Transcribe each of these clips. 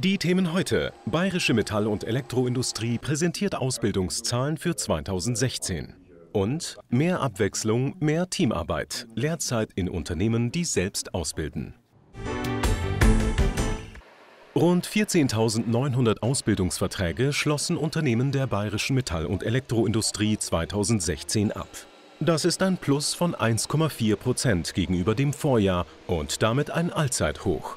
Die Themen heute. Bayerische Metall- und Elektroindustrie präsentiert Ausbildungszahlen für 2016. Und mehr Abwechslung, mehr Teamarbeit. Lehrzeit in Unternehmen, die selbst ausbilden. Rund 14.900 Ausbildungsverträge schlossen Unternehmen der bayerischen Metall- und Elektroindustrie 2016 ab. Das ist ein Plus von 1,4 Prozent gegenüber dem Vorjahr und damit ein Allzeithoch.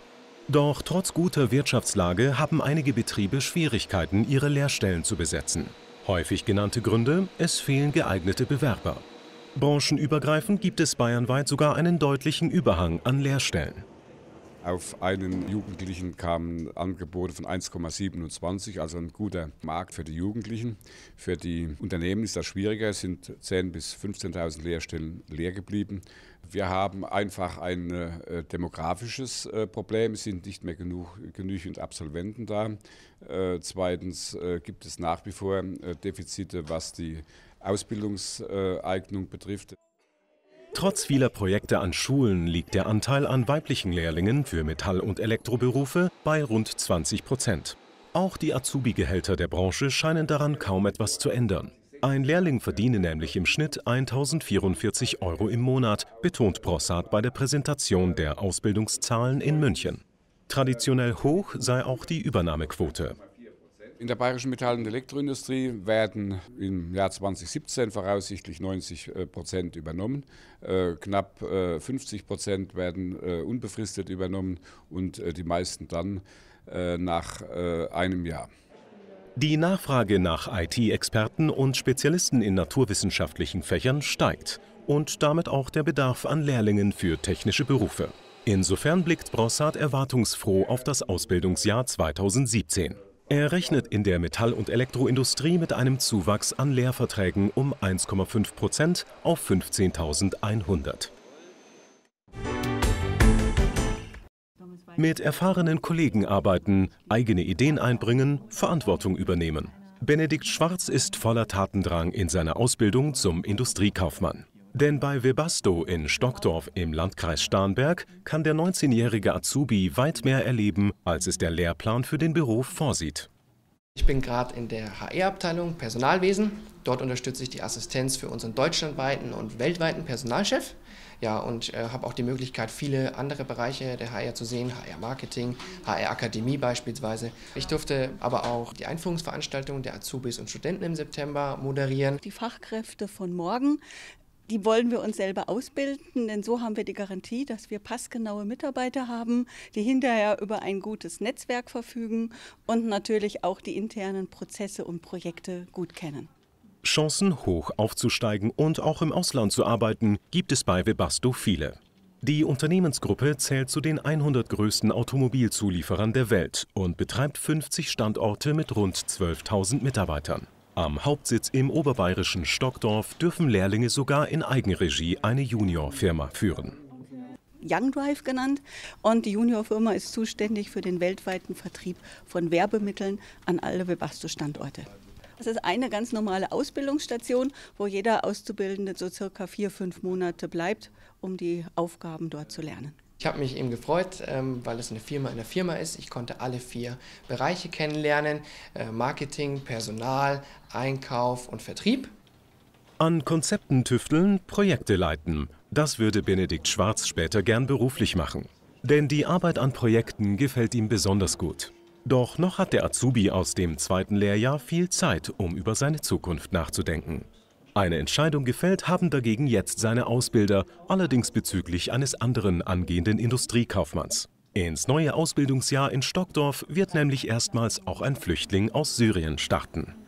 Doch trotz guter Wirtschaftslage haben einige Betriebe Schwierigkeiten, ihre Lehrstellen zu besetzen. Häufig genannte Gründe, es fehlen geeignete Bewerber. Branchenübergreifend gibt es bayernweit sogar einen deutlichen Überhang an Lehrstellen. Auf einen Jugendlichen kamen Angebote von 1,27, also ein guter Markt für die Jugendlichen. Für die Unternehmen ist das schwieriger, es sind 10.000 bis 15.000 Lehrstellen leer geblieben. Wir haben einfach ein äh, demografisches äh, Problem, es sind nicht mehr genug, genügend Absolventen da. Äh, zweitens äh, gibt es nach wie vor äh, Defizite, was die Ausbildungseignung äh, betrifft. Trotz vieler Projekte an Schulen liegt der Anteil an weiblichen Lehrlingen für Metall- und Elektroberufe bei rund 20 Prozent. Auch die Azubi-Gehälter der Branche scheinen daran kaum etwas zu ändern. Ein Lehrling verdiene nämlich im Schnitt 1044 Euro im Monat, betont Brossard bei der Präsentation der Ausbildungszahlen in München. Traditionell hoch sei auch die Übernahmequote. In der bayerischen Metall- und Elektroindustrie werden im Jahr 2017 voraussichtlich 90 äh, Prozent übernommen. Äh, knapp 50 äh, Prozent werden unbefristet übernommen und die meisten dann nach einem Jahr. Die Nachfrage nach IT-Experten und Spezialisten in naturwissenschaftlichen Fächern steigt und damit auch der Bedarf an Lehrlingen für technische Berufe. Insofern blickt Brossard erwartungsfroh auf das Ausbildungsjahr 2017. Er rechnet in der Metall- und Elektroindustrie mit einem Zuwachs an Lehrverträgen um 1,5 Prozent auf 15.100. Mit erfahrenen Kollegen arbeiten, eigene Ideen einbringen, Verantwortung übernehmen. Benedikt Schwarz ist voller Tatendrang in seiner Ausbildung zum Industriekaufmann. Denn bei Webasto in Stockdorf im Landkreis Starnberg kann der 19-jährige Azubi weit mehr erleben, als es der Lehrplan für den Beruf vorsieht. Ich bin gerade in der HR-Abteilung Personalwesen. Dort unterstütze ich die Assistenz für unseren deutschlandweiten und weltweiten Personalchef. Ja, und äh, habe auch die Möglichkeit, viele andere Bereiche der HR e zu sehen, HR-Marketing, e HR-Akademie e beispielsweise. Ich durfte aber auch die Einführungsveranstaltung der Azubis und Studenten im September moderieren. Die Fachkräfte von morgen die wollen wir uns selber ausbilden, denn so haben wir die Garantie, dass wir passgenaue Mitarbeiter haben, die hinterher über ein gutes Netzwerk verfügen und natürlich auch die internen Prozesse und Projekte gut kennen. Chancen hoch aufzusteigen und auch im Ausland zu arbeiten, gibt es bei Webasto viele. Die Unternehmensgruppe zählt zu den 100 größten Automobilzulieferern der Welt und betreibt 50 Standorte mit rund 12.000 Mitarbeitern. Am Hauptsitz im oberbayerischen Stockdorf dürfen Lehrlinge sogar in Eigenregie eine Juniorfirma führen. Young Drive genannt. Und die Juniorfirma ist zuständig für den weltweiten Vertrieb von Werbemitteln an alle Webasto-Standorte. Das ist eine ganz normale Ausbildungsstation, wo jeder Auszubildende so circa vier, fünf Monate bleibt, um die Aufgaben dort zu lernen. Ich habe mich eben gefreut, ähm, weil es eine Firma in der Firma ist. Ich konnte alle vier Bereiche kennenlernen, äh, Marketing, Personal, Einkauf und Vertrieb. An Konzepten tüfteln, Projekte leiten. Das würde Benedikt Schwarz später gern beruflich machen. Denn die Arbeit an Projekten gefällt ihm besonders gut. Doch noch hat der Azubi aus dem zweiten Lehrjahr viel Zeit, um über seine Zukunft nachzudenken. Eine Entscheidung gefällt haben dagegen jetzt seine Ausbilder, allerdings bezüglich eines anderen angehenden Industriekaufmanns. Ins neue Ausbildungsjahr in Stockdorf wird nämlich erstmals auch ein Flüchtling aus Syrien starten.